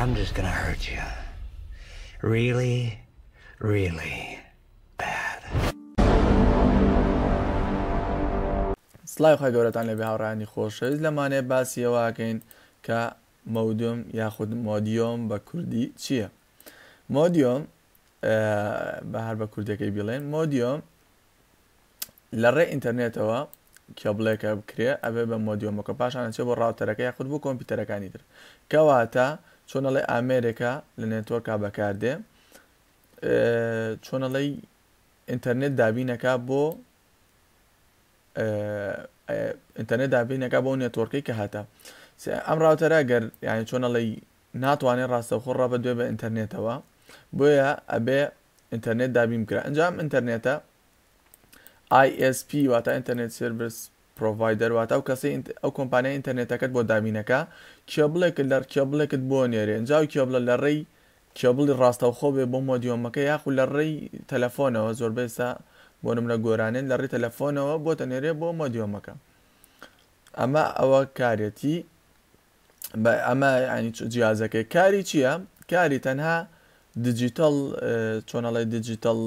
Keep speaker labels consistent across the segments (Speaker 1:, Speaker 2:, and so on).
Speaker 1: I'm just gonna hurt you. Really, really bad. سلای خۆی گەورەتان لەبێ هاوڕانی خۆشەویست لەمانێ باسیەوەکەین کە مەودوم یاخود مۆدیۆم بە کوردی چییە؟ مۆدیۆم بە هەر بە کوردەکەی بڵێن مۆدیۆم لە ڕێ ئینتەرنێتەوە کێبلێکە بکرێ ئەبێ بە مۆدیۆمەکە پاشانە چێ بۆ ڕاوتەرەکە یاخود بۆ کۆمپیوتەرەکانی تر کەواتە چۆنەڵێ ئامێرێکا لە نێتۆرکا بەکاردێ چۆنەڵی ئینتەرنێت دابینەکە بۆ ئینتەرنێت دابینەکە بۆ نێتۆرکی کە هاتە ئەم ڕاوتەرە گەر یانی چۆنەڵی ناتوانێت ڕاستەخۆ ڕە بە دوێ بە ئینتەرنێتەوە بۆیە ئەبێ ئینتەرنێت دابیم کرا ئەنجام ئینتەرنێتە ISP واتە ئینتەرنێت سربرس پرۆڤایدەر واتە ئەو کەسی ئەو کۆمپانیای ئینتەرنێتەکەت بۆ دامینەکە کێبلێکت لەر کێبلێکت بۆ نێرێ ئەنجاو کێبلە لە ڕێی کێبڵی ڕاستەوخۆ بێ بۆ مۆدیۆمەکە یاخو لە ڕێی تەلەفۆنەوە زۆربەیسا بۆ نمرە گۆرانێن لە ڕێی تەلەفۆنەوە بۆ تەنێرێ بۆ مۆدیۆمەکە ئەمە ئەوە کارێتی بە ئەمە ینی جیازەکەی کاری چییە؟ کاری تەنها دیجیتال چۆنەڵی دیجیتال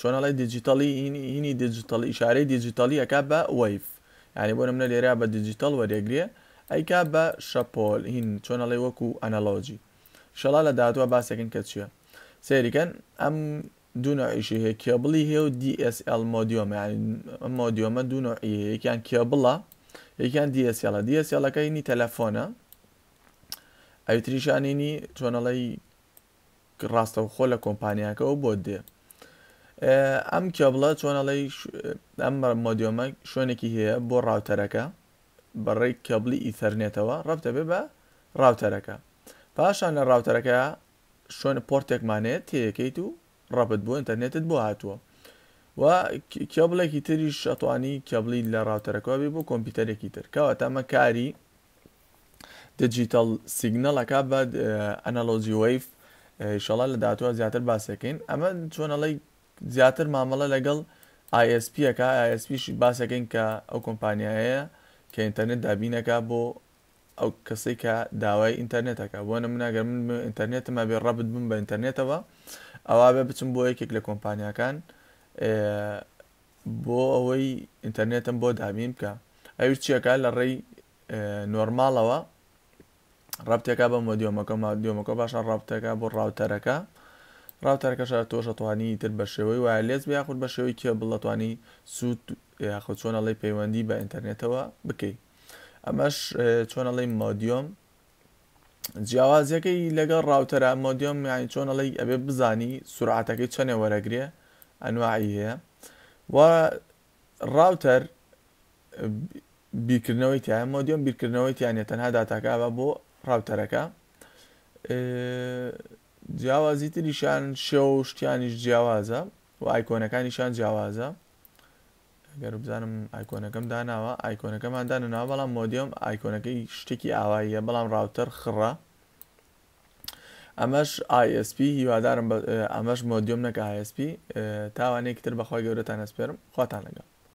Speaker 1: چۆنەڵی دیجیتالی هینی دیجیتالی ئشارەی دیجیتالی ئەک بە وەیف ینی بۆ منە لێرا بە دیجیتال وەرێگرێ ئەیکا بە شەپۆل هین چۆنەڵی وەکو ئەنەلۆجی شەڵا لە داهاتوە باسێکن کە چییە سێریکەن ئەم دوونەئیشی هەیە کێبڵی هەیە و DSL مۆدیۆم مۆدیۆمە دوونەئی یەکیان کێبڵە یەکیان دیسیڵە دیسیڵەکەینی تەلەفۆنە ئەوتریشانینی چۆنەڵی ڕاستە و خۆ لە کۆمپانیاکە و بۆ دێ ئەم کێبڵە چۆنەڵی ئەم مۆدیۆمە شوێنێکی هەیە بۆ ڕاوتەرەکە بەڕێی کەبلی ئیتەرنێتەوە ڕەفتە بێ بە ڕاوتەرەکە پاشان لە ڕاوتەرەکە شوێن پۆرتێکمانێت تەکەیت و ڕەبت بوو ئینتەرنێتت بۆ هاتووە و کێبڵێکی تری شەتوانی کەبلی لە ڕاوتەرەکەوە بێ بۆ کۆمپیوتەرێکی ترکەوە تەمە کاری دجیتەل سیگنەڵەکە بە ئەنەلۆزی وف شڵە لە دااتوە زیاتر باسەکەین ئەمە چۆنەڵی زیاتر مامەڵە لەگەڵ آSPەکە آSPشی باسەکەین کە ئەو کۆمپانیایەیە کە ئینتەرنێت دابینەکە بۆ ئەو کەسی کە داوای ئینتەرنێتەکە بۆ نمناگەر من ئینتەرنێتمە بێ ڕەبت بم بە ئینتەرنێتەوە ئەوە بێ بچم بۆ یەکێک لە کۆمپانیەکان بۆ ئەوەی ئینتەرنێتم بۆ دابین بکە ئەوش چیەکە لە ڕێی نۆرمالەوە ڕابتێکە بە مۆدیۆمەکە مادیۆمەکە باشە ڕابتەکە بۆ ڕاوتەرەکە ڕاوتارکەشار تۆشەتوانی تر بە شێوەی وایە لێز یاخود بە شێوەی کێ بڵەتوانی سوود یاخود چۆنەڵی پەیوەندی بە ئینتەرنێتەوە بکەیت ئەمەش چۆنەڵی مۆدیۆم جیاوازیەکەی لەگەڵ ڕاوتەرە مۆدیۆم یانی چۆنەڵی ئەبێ بزانی سورعاتەکەی چەنێ وەرەگرێ ئەنواعی هەیە و ڕاوتەر بیرکردنەوەی تیان مۆدیۆم بیرکردنەوەی تیانێت تەنها داتاکە بۆ ڕاوتەرەکە جیاوازی تریشان شێو شتیانیش جیاوازە و ئایکۆنەکانیشان جیاوازە گەر بزانم ئایکۆنەکەم داناوە ئایکۆنەکەمان دانناوە بەڵام مۆدیۆم ئایکۆنەکەی شتێکی ئاواییە بەڵام راوتەر خڕە ئەمەش ISP هیوادارم ئەمەش مۆدیۆم نەکە ISP تاوانێکتر بەخوای گەورەتان ئەسپێرم خواتان لەگەڵ